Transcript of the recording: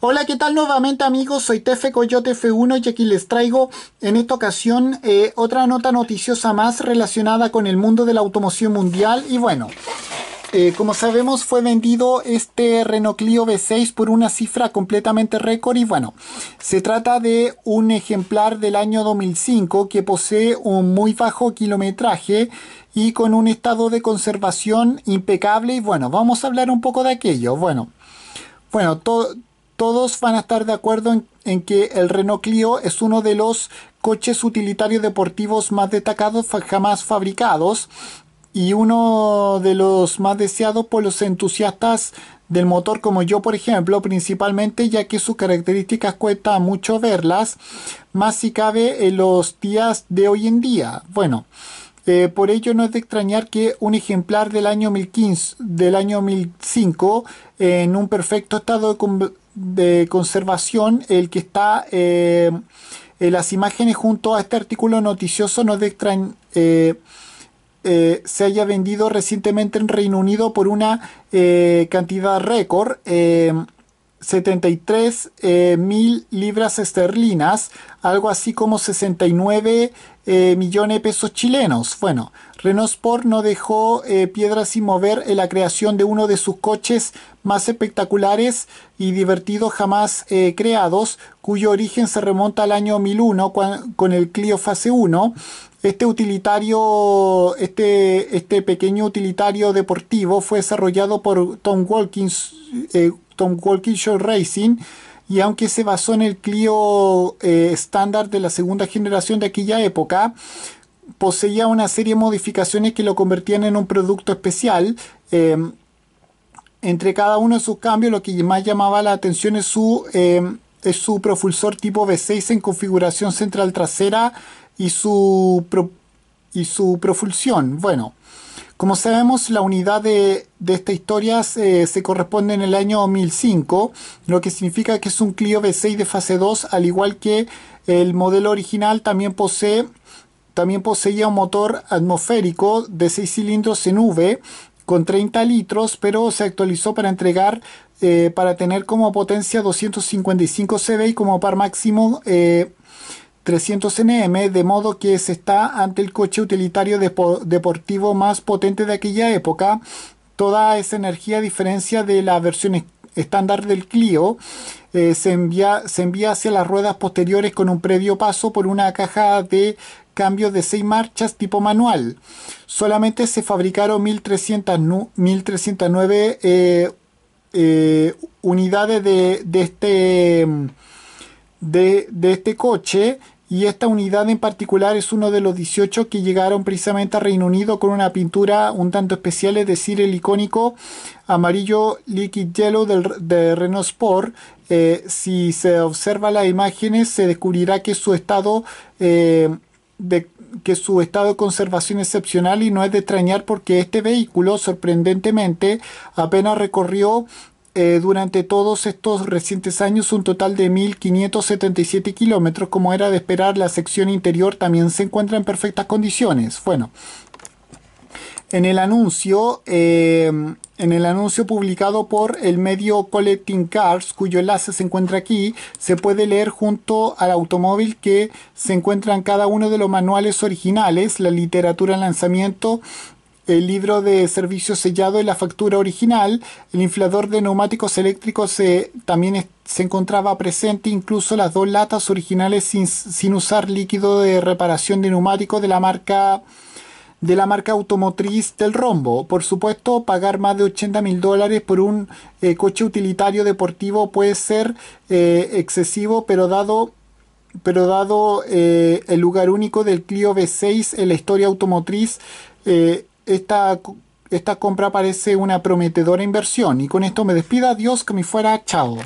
Hola, ¿qué tal nuevamente amigos? Soy Tefe Coyote F1 y aquí les traigo en esta ocasión eh, otra nota noticiosa más relacionada con el mundo de la automoción mundial y bueno... Eh, como sabemos fue vendido este Renault Clio V6 por una cifra completamente récord y bueno, se trata de un ejemplar del año 2005 que posee un muy bajo kilometraje y con un estado de conservación impecable y bueno, vamos a hablar un poco de aquello. Bueno, bueno, todo todos van a estar de acuerdo en, que el Renault Clio es uno de los coches utilitarios deportivos más destacados jamás fabricados y uno de los más deseados por los entusiastas del motor como yo por ejemplo principalmente ya que sus características cuesta mucho verlas más si cabe en los días de hoy en día bueno eh, por ello no es de extrañar que un ejemplar del año 2015, del año 2005, en un perfecto estado de, conservación, el que está eh, en las imágenes junto a este artículo noticioso no de extrañar. Eh, se haya vendido recientemente en Reino Unido por una cantidad récord. 73 eh, mil libras esterlinas, algo así como 69 eh, millones de pesos chilenos. Bueno, Renault Sport no dejó eh, piedras sin mover en la creación de uno de sus coches más espectaculares y divertidos jamás creados, cuyo origen se remonta al año 1001 con el Clio Fase 1. Este utilitario, este, este pequeño utilitario deportivo fue desarrollado por Tom Walkins Tom Walkinshaw Racing y aunque se basó en el Clio eh, estándar de la segunda generación de aquella época, poseía una serie de modificaciones que lo convertían en un producto especial. Em, entre cada uno de sus cambios, lo que más llamaba la atención es su, em, su propulsor tipo V6 en configuración central trasera y su, y su propulsión. Bueno. Como sabemos, la unidad de, esta historia se, corresponde en el año 2005, lo que significa que es un Clio V6 de fase 2, al igual que el modelo original también posee también poseía un motor atmosférico de 6 cilindros en V con 30 litros, pero se actualizó para entregar, eh, para tener como potencia 255 CV y como par máximo eh, 300 nm, de modo que se está ante el coche utilitario deportivo más potente de aquella época. Toda esa energía, a diferencia de la versión estándar del Clio, eh, se, envía, se envía hacia las ruedas posteriores con un previo paso por una caja de cambio de 6 marchas tipo manual. Solamente se fabricaron 1300, 1309 eh, eh, unidades de, de este... de, este coche y esta unidad en particular es uno de los 18 que llegaron precisamente a Reino Unido con una pintura un tanto especial, es decir, el icónico amarillo liquid yellow del, de Renault Sport. Eh, si se observa las imágenes se descubrirá que su estado eh, de, que su estado de conservación excepcional y no es de extrañar porque este vehículo sorprendentemente apenas recorrió eh, durante todos estos recientes años un total de 1.577 kilómetros, como era de esperar, la sección interior también se encuentra en perfectas condiciones. Bueno, en el anuncio, eh, en el anuncio publicado por el medio Collecting Cars, cuyo enlace se encuentra aquí, se puede leer junto al automóvil que se encuentra en cada uno de los manuales originales, la literatura en lanzamiento el libro de servicio sellado y la factura original. El inflador de neumáticos eléctricos eh, también se encontraba presente, incluso las dos latas originales sin, usar líquido de reparación de neumáticos de la marca de la marca automotriz del rombo. Por supuesto, pagar más de 80 mil dólares por un eh, coche utilitario deportivo puede ser eh, excesivo, pero dado pero dado el lugar único del Clio V6 en la historia automotriz, esta, compra parece una prometedora inversión y con esto me despido, adiós, que me fuera, chao.